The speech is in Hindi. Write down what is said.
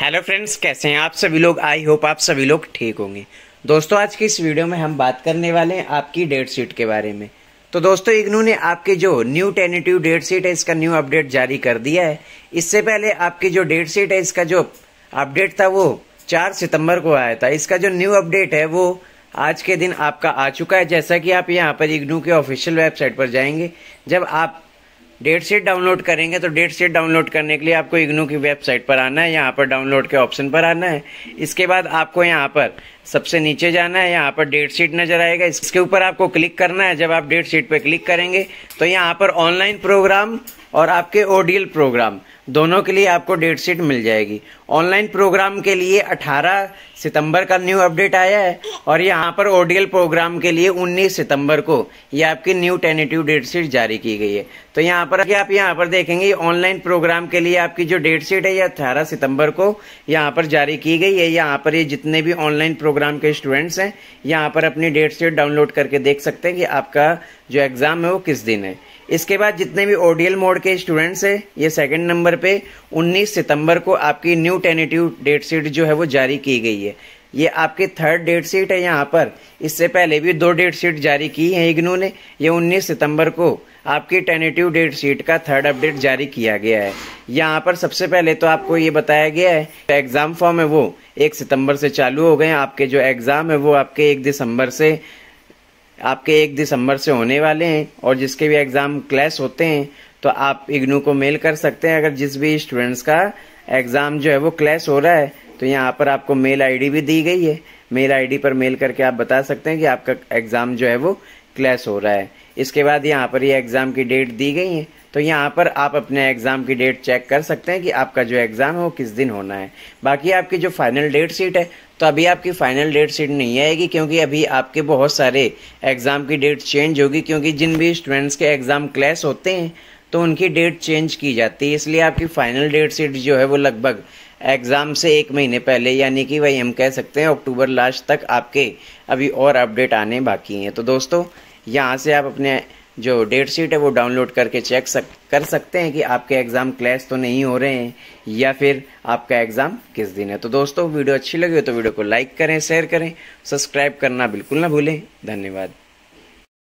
हेलो फ्रेंड्स कैसे हैं आप सभी लोग आई होप आप सभी लोग ठीक होंगे दोस्तों आज की इस वीडियो में हम बात करने वाले हैं आपकी डेट शीट के बारे में तो दोस्तों इग्नू ने आपके जो न्यू टेनेटिव डेट शीट है इसका न्यू अपडेट जारी कर दिया है इससे पहले आपकी जो डेट शीट है इसका जो अपडेट था वो चार सितंबर को आया था इसका जो न्यू अपडेट है वो आज के दिन आपका आ चुका है जैसा कि आप यहाँ पर इग्नू के ऑफिशियल वेबसाइट पर जाएंगे जब आप डेट शीट डाउनलोड करेंगे तो डेट शीट डाउनलोड करने के लिए आपको इग्नू की वेबसाइट पर आना है यहाँ पर डाउनलोड के ऑप्शन पर आना है इसके बाद आपको यहाँ पर सबसे नीचे जाना है यहाँ पर डेट शीट नजर आएगा इसके ऊपर आपको क्लिक करना है जब आप डेट शीट पर क्लिक करेंगे तो यहाँ पर ऑनलाइन प्रोग्राम और आपके ओडीएल प्रोग्राम दोनों के लिए आपको डेट शीट मिल जाएगी ऑनलाइन प्रोग्राम के लिए 18 सितंबर का न्यू अपडेट आया है और यहाँ पर ओडीएल प्रोग्राम के लिए 19 सितंबर को ये आपकी न्यू टेनेटिव डेट शीट जारी की गई है तो यहाँ पर आप यहाँ पर देखेंगे ऑनलाइन प्रोग्राम के लिए आपकी जो डेट शीट है ये अठारह सितम्बर को यहाँ पर जारी की गई है यहाँ पर ये जितने भी ऑनलाइन प्रोग्राम के स्टूडेंट्स हैं यहाँ पर अपनी डेट शीट डाउनलोड करके देख सकते हैं कि आपका जो एग्ज़ाम है वो किस दिन है इसके बाद जितने भी ओडीएल मोड के स्टूडेंट्स हैं ये सेकंड नंबर पे 19 सितंबर को आपकी न्यू टेनेटिव डेट शीट जो है वो जारी की गई है ये आपकी थर्ड डेट शीट है यहाँ पर इससे पहले भी दो डेट शीट जारी की है इग्नू ने ये 19 सितंबर को आपकी टेनेटिव डेट शीट का थर्ड अपडेट जारी किया गया है यहाँ पर सबसे पहले तो आपको ये बताया गया है तो एग्ज़ाम फॉर्म है वो एक सितंबर से चालू हो गए आपके जो एग्ज़ाम है वो आपके एक दिसंबर से आपके एक दिसंबर से होने वाले हैं और जिसके भी एग्ज़ाम क्लैश होते हैं तो आप इग्नू को मेल कर सकते हैं अगर जिस भी स्टूडेंट्स का एग्ज़ाम जो है वो क्लैश हो रहा है तो यहाँ पर आपको मेल आईडी भी दी गई है मेल आईडी पर मेल करके आप बता सकते हैं कि आपका एग्ज़ाम जो है वो क्लैश हो रहा है इसके बाद यहाँ पर ये यह एग्ज़ाम की डेट दी गई है तो यहाँ पर आप अपने एग्ज़ाम की डेट चेक कर सकते हैं कि आपका जो एग्ज़ाम है वो किस दिन होना है बाकी आपकी जो फाइनल डेट शीट है तो अभी आपकी फाइनल डेट शीट नहीं आएगी क्योंकि अभी आपके बहुत सारे एग्ज़ाम की डेट चेंज होगी क्योंकि जिन भी स्टूडेंट्स के एग्ज़ाम क्लैश होते हैं तो उनकी डेट चेंज की जाती है इसलिए आपकी फाइनल डेट शीट जो है वो लगभग एग्ज़ाम से एक महीने पहले यानी कि वही हम कह सकते हैं अक्टूबर लास्ट तक आपके अभी और अपडेट आने बाकी हैं तो दोस्तों यहाँ से आप अपने जो डेट शीट है वो डाउनलोड करके चेक सक, कर सकते हैं कि आपके एग्ज़ाम क्लैश तो नहीं हो रहे हैं या फिर आपका एग्ज़ाम किस दिन है तो दोस्तों वीडियो अच्छी लगी हो तो वीडियो को लाइक करें शेयर करें सब्सक्राइब करना बिल्कुल ना भूलें धन्यवाद